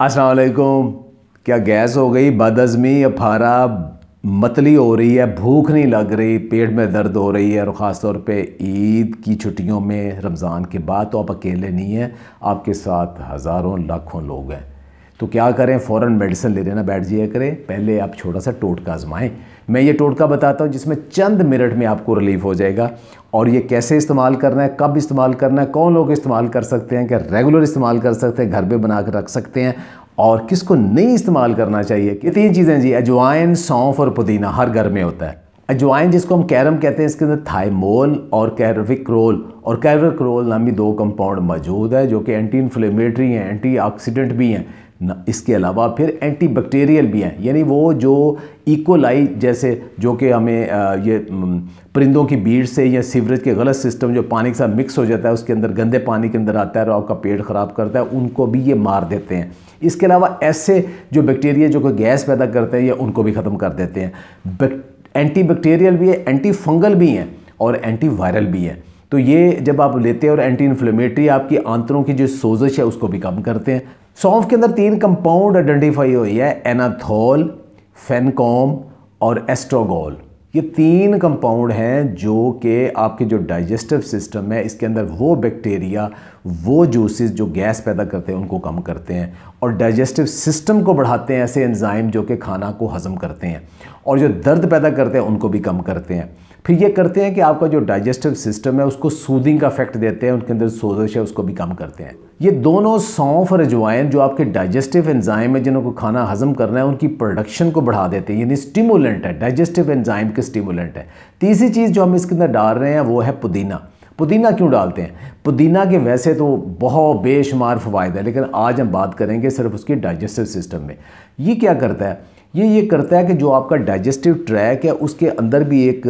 असलकुम क्या गैस हो गई बदज़मी अफारा मतली हो रही है भूख नहीं लग रही पेट में दर्द हो रही है और ख़ास तौर पे ईद की छुट्टियों में रमज़ान के बाद तो आप अकेले नहीं हैं आपके साथ हज़ारों लाखों लोग हैं तो क्या करें फ़ौर मेडिसिन ले लेना बैठ जाइए करें पहले आप छोटा सा टोटका आजमाएँ मैं ये टोटका बताता हूँ जिसमें चंद मिनट में आपको रिलीफ हो जाएगा और ये कैसे इस्तेमाल करना है कब इस्तेमाल करना है कौन लोग इस्तेमाल कर सकते हैं क्या रेगुलर इस्तेमाल कर सकते हैं घर पर बना कर रख सकते हैं और किसको नहीं इस्तेमाल करना चाहिए ये तीन चीज़ें जी अजवाइन सौंफ और पुदीना हर घर में होता है अजवाइन जिसको हम कैरम कहते हैं इसके अंदर थाइमोल और कैरविक्रोल और कैरविक्रोल नामी दो कंपाउंड मौजूद है जो कि एंटी इन्फ्लेमेटरी हैं एंटी ऑक्सीडेंट भी हैं ना इसके अलावा फिर एंटीबैक्टीरियल भी हैं यानी वो जो इकोलाई e जैसे जो कि हमें ये परिंदों की भीड़ से या सीवरेज के गलत सिस्टम जो पानी के साथ मिक्स हो जाता है उसके अंदर गंदे पानी के अंदर आता है और आपका पेट ख़राब करता है उनको भी ये मार देते हैं इसके अलावा ऐसे जो बैक्टीरिया जो कोई गैस पैदा करते हैं या उनको भी ख़त्म कर देते हैं एंटी बैक्टीरियल भी है एंटी फंगल भी हैं और एंटी वायरल भी हैं तो ये जब आप लेते हैं और एंटी इन्फ्लेमेटरी आपकी आंतरों की जो सोजिश है उसको भी कम करते हैं सौंफ के अंदर तीन कंपाउंड आइडेंटिफाई हुई है एनाथोल फेनकॉम और एस्ट्रोगोल ये तीन कंपाउंड हैं जो कि आपके जो डाइजेस्टिव सिस्टम है इसके अंदर वो बैक्टीरिया वो जूसेस जो गैस पैदा करते हैं उनको कम करते हैं और डाइजेस्टिव सिस्टम को बढ़ाते हैं ऐसे एंजाइम जो कि खाना को हज़म करते हैं और जो दर्द पैदा करते हैं उनको भी कम करते हैं फिर ये करते हैं कि आपका जो डाइजेस्टिव सिस्टम है उसको सूदिंग का इफेक्ट देते हैं उनके अंदर सोजिश है उसको भी कम करते हैं ये दोनों सौंफ और अजवाइन जो आपके डाइजेस्टिव एंजाइम है जिनको खाना हजम करना है उनकी प्रोडक्शन को बढ़ा देते हैं यानी स्टिमुलेंट है डाइजेस्टिव एंजाइम के स्टिमुलेंट है तीसरी चीज़ जो हम इसके अंदर डाल रहे हैं वो है पुदीना पुदीना क्यों डालते हैं पुदीना के वैसे तो बहुत बेशुमार फायदा है लेकिन आज हम बात करेंगे सिर्फ उसके डाइजेस्टिव सिस्टम में ये क्या करता है ये ये करता है कि जो आपका डाइजेस्टिव ट्रैक है उसके अंदर भी एक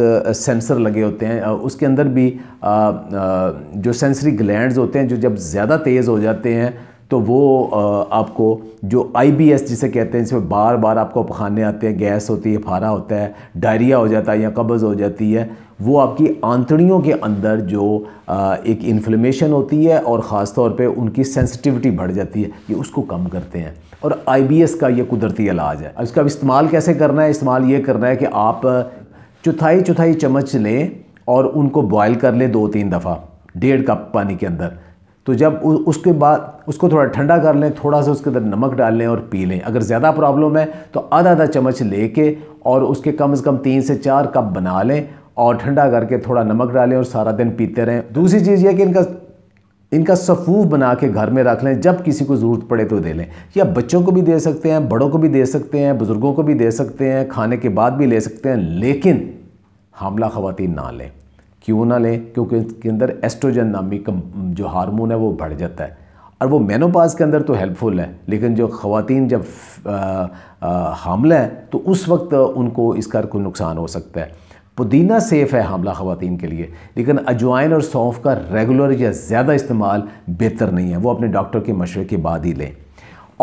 सेंसर लगे होते हैं उसके अंदर भी आ, आ, जो सेंसरी ग्लैंड्स होते हैं जो जब ज़्यादा तेज़ हो जाते हैं तो वो आ, आपको जो आईबीएस जिसे कहते हैं इसमें बार बार आपको पखाने आते हैं गैस होती है फारा होता है डायरिया हो जाता है या कब्ज़ हो जाती है वो आपकी आंतड़ियों के अंदर जो एक इन्फ्लेमेशन होती है और ख़ास तौर पे उनकी सेंसिटिविटी बढ़ जाती है ये उसको कम करते हैं और आईबीएस का ये कुदरती इलाज है इसका इस्तेमाल कैसे करना है इस्तेमाल ये करना है कि आप चौथाई चौथाई चम्मच लें और उनको बॉयल कर लें दो तीन दफ़ा डेढ़ कप पानी के अंदर तो जब उसके बाद उसको थोड़ा ठंडा कर लें थोड़ा सा उसके अंदर नमक डाल लें और पी लें अगर ज़्यादा प्रॉब्लम है तो आधा आधा चम्मच ले और उसके कम से कम तीन से चार कप बना लें और ठंडा करके थोड़ा नमक डालें और सारा दिन पीते रहें दूसरी चीज़ यह कि इनका इनका सफूफ बना के घर में रख लें जब किसी को ज़रूरत पड़े तो दे लें या बच्चों को भी दे सकते हैं बड़ों को भी दे सकते हैं बुज़ुर्गों को भी दे सकते हैं खाने के बाद भी ले सकते हैं लेकिन हमला ख़वातीन ना लें क्यों ना लें क्योंकि इसके अंदर एस्ट्रोजन नामी कम जो हारमोन है वो बढ़ जाता है और वो मेनोपाज के अंदर तो हेल्पफुल है लेकिन जो ख़वान जब हमला है तो उस वक्त उनको इसका कोई नुकसान हो सकता है पुदीना सेफ़ है हमला ख़वान के लिए लेकिन अजवाइन और सौंफ का रेगुलर या ज़्यादा इस्तेमाल बेहतर नहीं है वो अपने डॉक्टर के मशवरे के बाद ही लें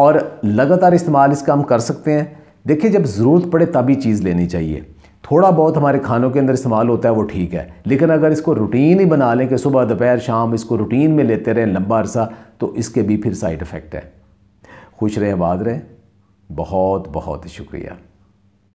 और लगातार इस्तेमाल इसका हम कर सकते हैं देखिए जब ज़रूरत पड़े तभी चीज़ लेनी चाहिए थोड़ा बहुत हमारे खानों के अंदर इस्तेमाल होता है वो ठीक है लेकिन अगर इसको रूटीन ही बना लें कि सुबह दोपहर शाम इसको रूटीन में लेते रहें लंबा अरसा तो इसके भी फिर साइड इफ़ेक्ट है खुश रहें आबाद रहें बहुत बहुत शुक्रिया